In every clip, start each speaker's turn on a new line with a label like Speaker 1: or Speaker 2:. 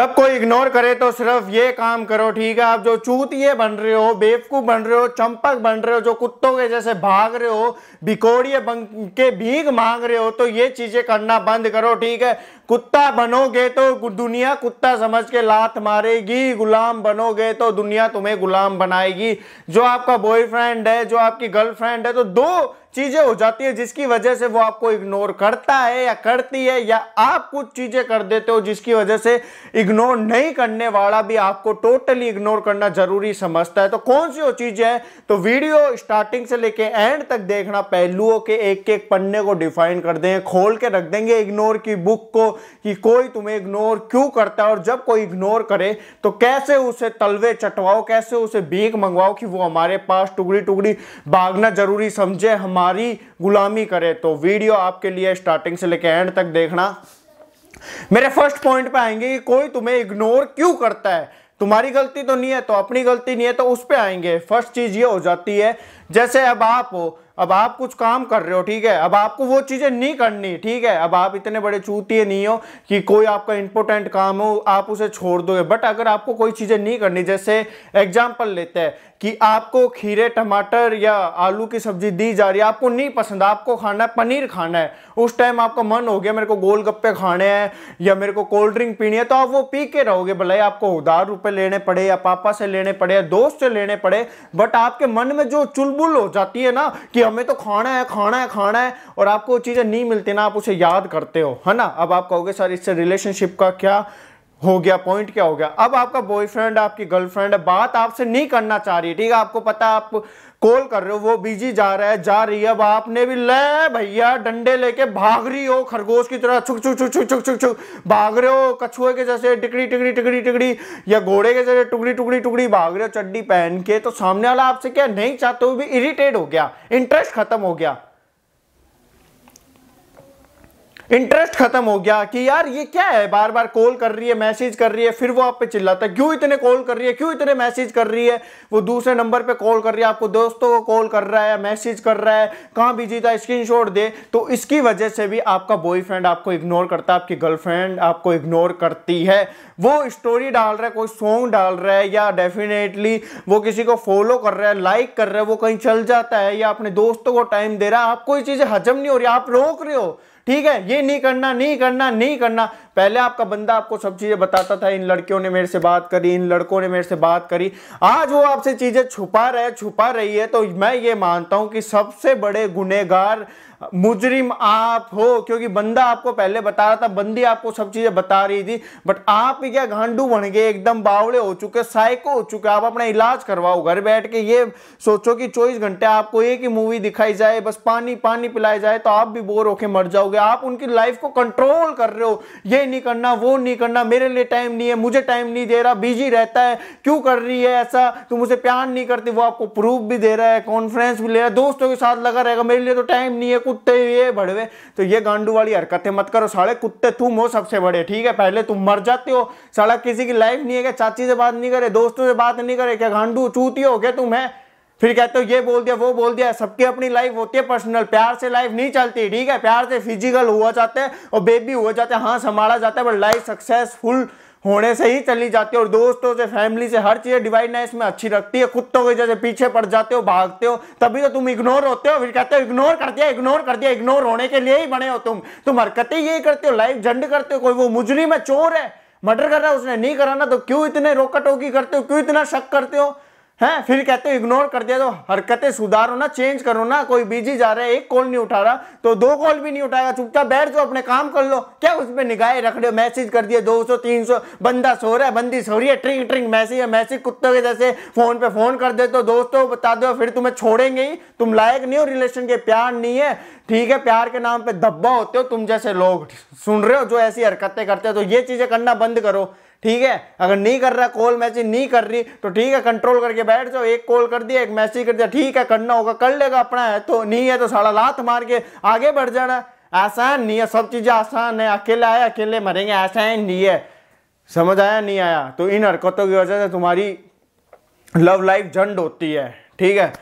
Speaker 1: सबको इग्नोर करे तो सिर्फ ये काम करो ठीक है आप जो चूतिए बन रहे हो बेवकूफ बन रहे हो चंपक बन रहे हो जो कुत्तों के जैसे भाग रहे हो बिकोड़िए बन के भीख मांग रहे हो तो ये चीजें करना बंद करो ठीक है कुत्ता बनोगे तो दुनिया कुत्ता समझ के लात मारेगी गुलाम बनोगे तो दुनिया तुम्हें गुलाम बनाएगी जो आपका बॉयफ्रेंड है जो आपकी गर्लफ्रेंड है तो दो चीजें हो जाती है जिसकी वजह से वो आपको इग्नोर करता है या करती है या आप कुछ चीजें कर देते हो जिसकी वजह से इग्नोर नहीं करने वाला भी आपको टोटली इग्नोर करना जरूरी समझता है तो कौन सी वो चीजें हैं तो वीडियो स्टार्टिंग से लेके एंड तक देखना पहलुओं के एक एक पन्ने को डिफाइन कर देंगे खोल के रख देंगे इग्नोर की बुक को कि कोई तुम्हें इग्नोर क्यों करता है और जब कोई इग्नोर करे तो कैसे उसे तलवे चटवाओ कैसे उसे भीख मंगवाओ कि वो हमारे पास टुकड़ी टुकड़ी भागना जरूरी समझे हमारे हमारी गुलामी करे तो वीडियो आपके लिए स्टार्टिंग से लेकर एंड तक देखना मेरे फर्स्ट पॉइंट पे आएंगे कि कोई तुम्हें इग्नोर क्यों करता है तुम्हारी गलती तो नहीं है तो अपनी गलती नहीं है तो उस पर आएंगे फर्स्ट चीज ये हो जाती है जैसे अब आप हो अब आप कुछ काम कर रहे हो ठीक है अब आपको वो चीज़ें नहीं करनी ठीक है अब आप इतने बड़े चूतिए नहीं हो कि कोई आपका इंपोर्टेंट काम हो आप उसे छोड़ दोगे बट अगर आपको कोई चीज़ें नहीं करनी जैसे एग्जाम्पल लेते हैं कि आपको खीरे टमाटर या आलू की सब्जी दी जा रही है आपको नहीं पसंद आपको खाना है पनीर खाना है उस टाइम आपका मन हो गया मेरे को गोलगप्पे खाने हैं या मेरे को कोल्ड ड्रिंक पीनी है तो आप वो पी के रहोगे भले आपको उधार रुपए लेने पड़े या पापा से लेने पड़े या दोस्त से लेने पड़े बट आपके मन में जो चुलबुल हो जाती है ना कि हमें तो खाना है खाना है खाना है और आपको चीज़ें नहीं मिलती ना आप उसे याद करते हो है ना अब आप कहोगे सर इससे रिलेशनशिप का क्या हो गया पॉइंट क्या हो गया अब आपका बॉयफ्रेंड आपकी गर्लफ्रेंड बात आपसे नहीं करना चाह रही ठीक है आपको पता आप कॉल कर रहे हो वो बिजी जा रहा है जा रही है अब आपने भी ले भैया डंडे लेके भाग रही हो खरगोश की तरह छुक छुक छुक छुक छुक छुक छुक भाग रहे हो कछुए के जैसे टिकड़ी टिकड़ी टिकड़ी टिकड़ी या घोड़े के जैसे टुकड़ी टुकड़ी टुकड़ी भाग रहे हो चड्डी पहन के तो सामने वाला आपसे क्या नहीं चाहते हुए भी इरिटेट हो गया इंटरेस्ट खत्म हो गया इंटरेस्ट खत्म हो गया कि यार ये क्या है बार बार कॉल कर रही है मैसेज कर रही है फिर वो आप पे चिल्लाता है क्यों इतने कॉल कर रही है क्यों इतने मैसेज कर रही है वो दूसरे नंबर पे कॉल कर रही है आपको दोस्तों को कॉल कर रहा है मैसेज कर रहा है कहाँ बिजी था स्क्रीन दे तो इसकी वजह से भी आपका बॉयफ्रेंड आपको इग्नोर करता है आपकी गर्लफ्रेंड आपको इग्नोर करती है वो स्टोरी डाल रहा है कोई सॉन्ग डाल रहा है या डेफिनेटली वो किसी को फॉलो कर रहा है लाइक कर रहा है वो कहीं चल जाता है या अपने दोस्तों को टाइम दे रहा है आपको ये चीज़ें हजम नहीं हो रही आप रोक रहे हो ठीक है ये नहीं करना नहीं करना नहीं करना पहले आपका बंदा आपको सब चीज़ें बताता था इन लड़कियों ने मेरे से बात करी इन लड़कों ने मेरे से बात करी आज वो आपसे चीज़ें छुपा रहे छुपा रही है तो मैं ये मानता हूं कि सबसे बड़े गुनेगार मुजरिम आप हो क्योंकि बंदा आपको पहले बता रहा था बंदी आपको सब चीज़ें बता रही थी बट आप ही क्या घांडू बन गए एकदम बावड़े हो चुके साइको हो चुके आप अपना इलाज करवाओ घर बैठ के ये सोचो कि चौबीस घंटे आपको एक ही मूवी दिखाई जाए बस पानी पानी पिलाया जाए तो आप भी बोर होके मर जाओगे आप उनकी लाइफ को कंट्रोल कर रहे हो ये नहीं करना वो नहीं करना मेरे लिए टाइम नहीं है मुझे टाइम नहीं दे रहा बिजी रहता है क्यों कर रही है ऐसा तुम उसे प्यार नहीं करती वो आपको प्रूफ भी दे रहा है कॉन्फ्रेंस भी ले रहा है दोस्तों के साथ लगा रहेगा मेरे लिए तो टाइम नहीं है कुत्ते ये बड़वे तो ये गांडू वाली हरकतें मत करो साले कुत्ते तुम हो सबसे बड़े ठीक है पहले तुम मर जाते हो साला किसी की लाइफ नहीं है क्या चाची से बात नहीं करे दोस्तों से बात नहीं करे क्या गांडू चूती हो क्या तुम है फिर कहते हो ये बोल दिया वो बोल दिया सबकी अपनी लाइफ होती है पर्सनल प्यार से लाइफ नहीं चलती ठीक है प्यार से फिजिकल हुआ जाते हैं और बेबी हुआ जाते हैं हाँ संभाला जाता है बट लाइफ सक्सेसफुल होने से ही चली जाती है और दोस्तों से फैमिली से हर चीज़ डिवाइडनेस में अच्छी रखती है कुत्तों के जैसे पीछे पड़ जाते हो भागते हो तभी तो तुम इग्नोर होते हो फिर कहते हो इग्नोर कर दिया इग्नोर कर दिया इग्नोर होने के लिए ही बने हो तुम तुम हरकतें यही करते हो लाइफ जंड करते हो कोई वो मुजरिम है चोर है मर्डर कर रहा है उसने नहीं कराना तो क्यों इतने रोकटोकी करते हो क्यों इतना शक करते हो हैं फिर कहते हो इग्नोर कर दिया तो हरकतें सुधारो ना चेंज करो ना कोई बिजी जा रहा है एक कॉल नहीं उठा रहा तो दो कॉल भी नहीं उठाएगा चुपचाप बैठ जाओ अपने काम कर लो क्या उसमें निगाहें रख रहे हो मैसेज कर दिया 200 300 बंदा सो रहा है बंदी सो रही है ट्रिंग ट्रिंग मैसेज है मैसेज कुत्ते के जैसे फोन पे फोन कर दे तो दोस्तों बता दो फिर तुम्हें छोड़ेंगे ही तुम लायक नहीं हो रिलेशन के प्यार नहीं है ठीक है प्यार के नाम पर धब्बा होते हो तुम जैसे लोग सुन रहे हो जो ऐसी हरकतें करते हो तो ये चीज़ें करना बंद करो ठीक है अगर नहीं कर रहा कॉल मैसेज नहीं कर रही तो ठीक है कंट्रोल करके बैठ जाओ एक कॉल कर दिया एक मैसेज कर दिया ठीक है करना होगा कर लेगा अपना है तो नहीं है तो साला लात मार के आगे बढ़ जाना आसान नहीं है सब चीज़ें आसान है अकेले आए अकेले मरेंगे आसान नहीं है समझ आया नहीं आया तो इन हरकतों की वजह से तुम्हारी लव लाइफ झंड होती है ठीक है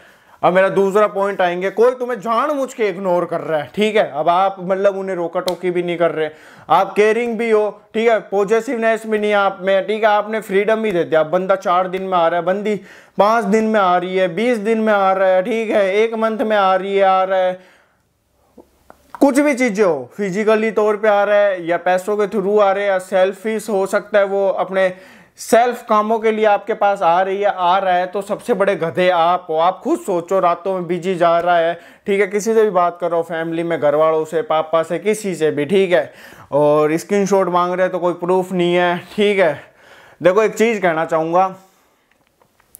Speaker 1: अब मेरा दूसरा पॉइंट आएंगे कोई तुम्हें जान मुझ के इग्नोर कर रहा है ठीक है अब आप मतलब उन्हें रोका टोकी भी नहीं कर रहे आप केयरिंग भी हो ठीक है पॉजिटिवनेस भी नहीं आप में ठीक है आपने फ्रीडम भी दे दिया अब बंदा चार दिन में आ रहा है बंदी पांच दिन में आ रही है बीस दिन में आ रहा है ठीक है एक मंथ में आ रही है आ रहा है कुछ भी चीज़ें हो फिजिकली तौर पे आ रहा है या पैसों के थ्रू आ रहे हैं या सेल्फिश हो सकता है वो अपने सेल्फ कामों के लिए आपके पास आ रही है आ रहा है तो सबसे बड़े गधे आप हो आप खुद सोचो रातों में बिजी जा रहा है ठीक है किसी से भी बात करो फैमिली में घर वालों से पापा से किसी से भी ठीक है और स्क्रीन मांग रहे तो कोई प्रूफ नहीं है ठीक है देखो एक चीज़ कहना चाहूँगा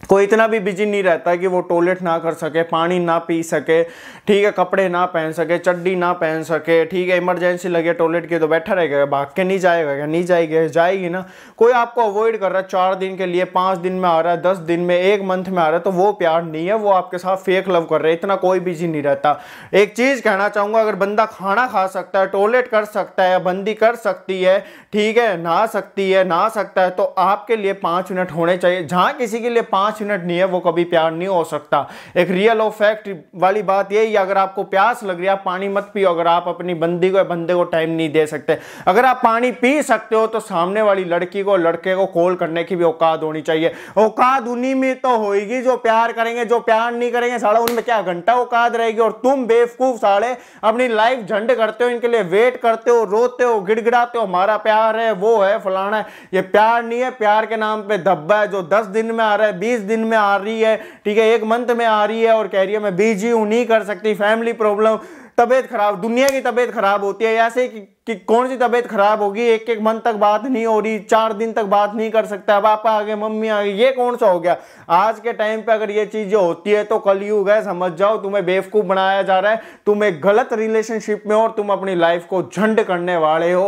Speaker 1: कोई इतना भी बिजी नहीं रहता कि वो टॉयलेट ना कर सके पानी ना पी सके ठीक है कपड़े ना पहन सके चड्डी ना पहन सके ठीक है इमरजेंसी लगे टॉयलेट के तो बैठा रहेगा भाग के नहीं जाएगा क्या नहीं जाएगी जाएगी ना कोई आपको अवॉइड कर रहा है चार दिन के लिए पाँच दिन में आ रहा है दस दिन में एक मंथ में आ रहा है तो वो प्यार नहीं है वो आपके साथ फेक लव कर रहे हैं इतना कोई बिजी नहीं रहता एक चीज़ कहना चाहूँगा अगर बंदा खाना खा सकता है टॉयलेट कर सकता है बंदी कर सकती है ठीक है नहा सकती है नहा सकता है तो आपके लिए पाँच मिनट होने चाहिए जहाँ किसी के लिए पाँच पाँच मिनट नहीं है वो कभी प्यार नहीं हो सकता एक रियल और फैक्ट वाली बात यही है अगर आपको प्यास लग रही है पानी मत पियो अगर आप अपनी बंदी को बंदे को टाइम नहीं दे सकते अगर आप पानी पी सकते हो तो सामने वाली लड़की को लड़के को कॉल करने की भी औकात होनी चाहिए औकात उन्हीं में तो होगी जो प्यार करेंगे जो प्यार नहीं करेंगे साला उनमें क्या घंटा औकात रहेगी और तुम बेवकूफ साढ़े अपनी लाइफ झंड करते हो इनके लिए वेट करते हो रोते हो गिड़गिड़ाते हो हमारा प्यार है वो है फलाना है ये प्यार नहीं है प्यार के नाम पे धब्बा है जो दस दिन में आ रहा है बीस तीस दिन में आ रही है ठीक है एक मंथ में आ रही है और कह रही है मैं बीजी हूँ नहीं कर सकती फैमिली प्रॉब्लम तबीयत खराब दुनिया की तबीयत खराब होती है ऐसे कि कौन सी तबीयत खराब होगी एक एक मंथ तक बात नहीं हो रही चार दिन तक बात नहीं कर सकता पापा आ गए मम्मी आ गए ये कौन सा हो गया आज के टाइम पे अगर ये चीज होती है तो कल यू गए समझ जाओ तुम्हें बेवकूफ बनाया जा रहा है तुम एक गलत रिलेशनशिप में और तुम अपनी लाइफ को झंड करने वाले हो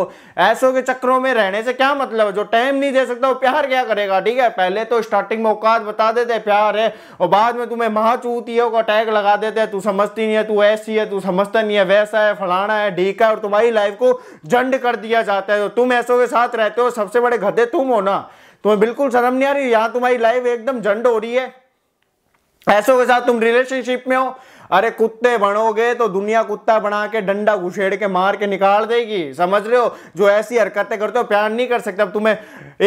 Speaker 1: ऐसों के चक्रों में रहने से क्या मतलब है जो टाइम नहीं दे सकता वो प्यार क्या करेगा ठीक है पहले तो स्टार्टिंग में औकात बता देते प्यार है और बाद में तुम्हें महाचूतियों का टैग लगा देते हैं तू समझती नहीं है तू ऐसी है तू समझता नहीं है वैसा है फलाना है ढीका है और तुम्हारी लाइफ को जंड कर दिया जाता है तो तुम ऐसो के साथ रहते हो सबसे बड़े गधे तुम हो ना तुम्हें बिल्कुल शर्म नहीं आ रही यहां तुम्हारी लाइफ एकदम जंड हो रही है ऐसो के साथ तुम रिलेशनशिप में हो अरे कुत्ते बनोगे तो दुनिया कुत्ता बना के डंडा घुसेड़ के मार के निकाल देगी समझ रहे हो जो ऐसी हरकतें करते हो प्यार नहीं कर सकते अब तुम्हें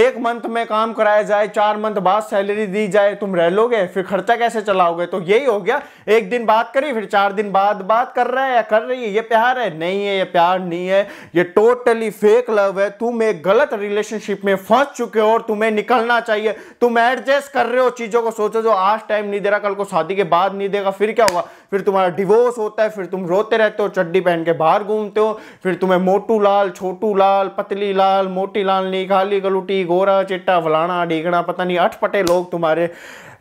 Speaker 1: एक मंथ में काम कराया जाए चार मंथ बाद सैलरी दी जाए तुम रह लोगे फिर खर्चा कैसे चलाओगे तो यही हो गया एक दिन बात करी फिर चार दिन बाद बात कर रहा है या कर रही है ये प्यार है नहीं है ये प्यार नहीं है ये टोटली फेक लव है तुम एक गलत रिलेशनशिप में फंस चुके हो और तुम्हें निकलना चाहिए तुम एडजस्ट कर रहे हो चीजों को सोचो जो आज टाइम नहीं दे रहा कल को शादी के बाद नहीं देगा फिर क्या होगा फिर तुम्हारा डिवोर्स होता है फिर तुम रोते रहते हो चड्डी पहन के बाहर घूमते हो फिर तुम्हें मोटू लाल छोटू लाल पतली लाल मोटी लाल नी खाली गलूटी गोरा चिट्टा फलाना ढीगड़ा पता नहीं अटपटे लोग तुम्हारे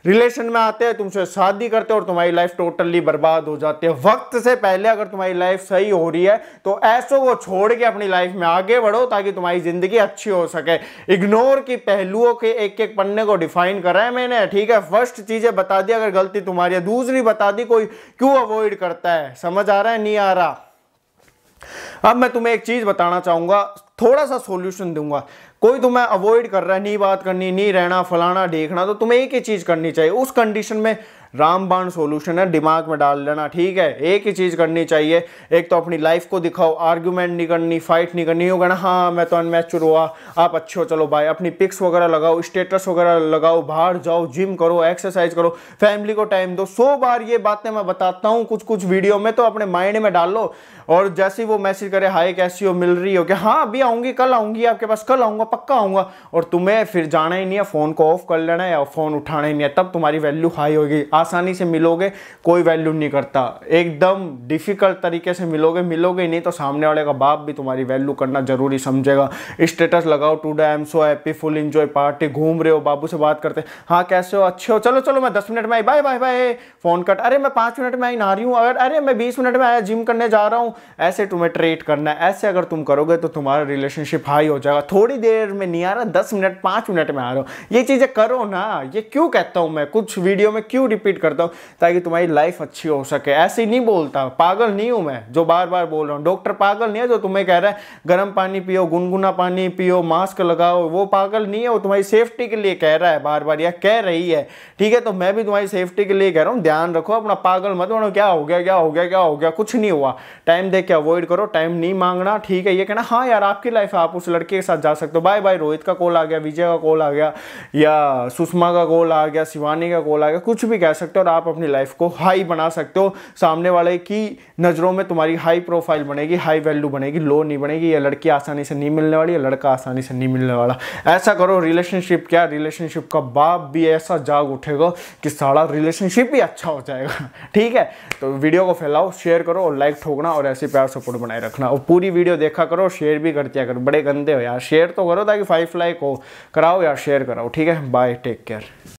Speaker 1: रिलेशन में आते हैं तुमसे शादी करते हैं और तुम्हारी लाइफ टोटली बर्बाद हो जाती है वक्त से पहले अगर तुम्हारी लाइफ सही हो रही है तो ऐसो को छोड़ के अपनी लाइफ में आगे बढ़ो ताकि तुम्हारी ज़िंदगी अच्छी हो सके इग्नोर की पहलुओं के एक एक पन्ने को डिफाइन करा है मैंने ठीक है फर्स्ट चीज़ें बता दी अगर गलती तुम्हारी है दूसरी बता दी कोई क्यों अवॉइड करता है समझ आ रहा है नहीं आ रहा अब मैं तुम्हें एक चीज़ बताना चाहूंगा थोड़ा सा सॉल्यूशन दूंगा कोई तुम्हें अवॉइड कर रहा है नहीं बात करनी नहीं रहना फलाना देखना तो तुम्हें एक ही चीज़ करनी चाहिए उस कंडीशन में रामबाण सोल्यूशन है दिमाग में डाल लेना ठीक है एक ही चीज़ करनी चाहिए एक तो अपनी लाइफ को दिखाओ आर्ग्यूमेंट नहीं करनी फाइट नहीं करनी होगा ना हाँ मैं तो अनमेचुर हुआ आप अच्छे हो चलो भाई अपनी पिक्स वगैरह लगाओ स्टेटस वगैरह लगाओ बाहर जाओ जिम करो एक्सरसाइज करो फैमिली को टाइम दो सौ बार ये बातें मैं बताता हूँ कुछ कुछ वीडियो में तो अपने माइंड में डाल लो और जैसे ही वो मैसेज करे हाई कैसी हो मिल रही हो कि हाँ अभी आऊँगी कल आऊँगी आपके पास कल आऊँगा पक्का आऊँगा और तुम्हें फिर जाना ही नहीं है फ़ोन को ऑफ कर लेना है और फ़ोन उठाना ही नहीं है तब तुम्हारी वैल्यू हाई होगी आसानी से मिलोगे कोई वैल्यू नहीं करता एकदम डिफ़िकल्ट तरीके से मिलोगे मिलोगे नहीं तो सामने वाले का बाप भी तुम्हारी वैल्यू करना ज़रूरी समझेगा स्टेटस लगाओ today am so happy full enjoy party घूम रहे हो बाबू से बात करते हाँ कैसे हो अच्छे हो चलो चलो मैं दस मिनट में आई bye bye bye phone cut अरे मैं पाँच मिनट में आई नहा रही हूँ अगर अरे मैं बीस मिनट में आया जिम करने जा रहा हूँ ऐसे तुम्हें ट्रेट करना है ऐसे अगर तुम करोगे तो तुम्हारा रिलेशनशिप हाई हो जाएगा थोड़ी देर में नहीं आ रहा दस मिनट पाँच मिनट में आ रहा हूँ ये चीज़ें करो ना ये क्यों कहता हूँ मैं कुछ वीडियो में क्यों रिपीट रिपीट करता हूँ ताकि तुम्हारी लाइफ अच्छी हो सके ऐसे नहीं बोलता पागल नहीं हूँ मैं जो बार बार बोल रहा हूँ डॉक्टर पागल नहीं है जो तुम्हें कह रहा है गर्म पानी पियो गुनगुना पानी पियो मास्क लगाओ वो पागल नहीं है वो तुम्हारी सेफ्टी के लिए कह रहा है बार बार या कह रही है ठीक है तो मैं भी तुम्हारी सेफ्टी के लिए कह रहा हूँ ध्यान रखो अपना पागल मत बनो क्या हो गया क्या हो गया क्या हो गया कुछ नहीं हुआ टाइम देख के अवॉइड करो टाइम नहीं मांगना ठीक है ये कहना हाँ यार आपकी लाइफ है आप उस लड़के के साथ जा सकते हो बाय बाय रोहित का कॉल आ गया विजय का कॉल आ गया या सुषमा का कॉल आ गया शिवानी का कॉल आ गया कुछ भी कह सकते हो और आप अपनी लाइफ को हाई बना सकते हो सामने वाले की नज़रों में तुम्हारी हाई प्रोफाइल बनेगी हाई वैल्यू बनेगी लो नहीं बनेगी या लड़की आसानी से नहीं मिलने वाली या लड़का आसानी से नहीं मिलने वाला ऐसा करो रिलेशनशिप क्या रिलेशनशिप का बाप भी ऐसा जाग उठेगा कि सारा रिलेशनशिप भी अच्छा हो जाएगा ठीक है तो वीडियो को फैलाओ शेयर करो और लाइक ठोकना और ऐसे प्यार सपोर्ट बनाए रखना और पूरी वीडियो देखा करो शेयर भी कर दिया करो बड़े गंदे हो यार शेयर तो करो ताकि फाइव लाइक हो कराओ यार शेयर कराओ ठीक है बाय टेक केयर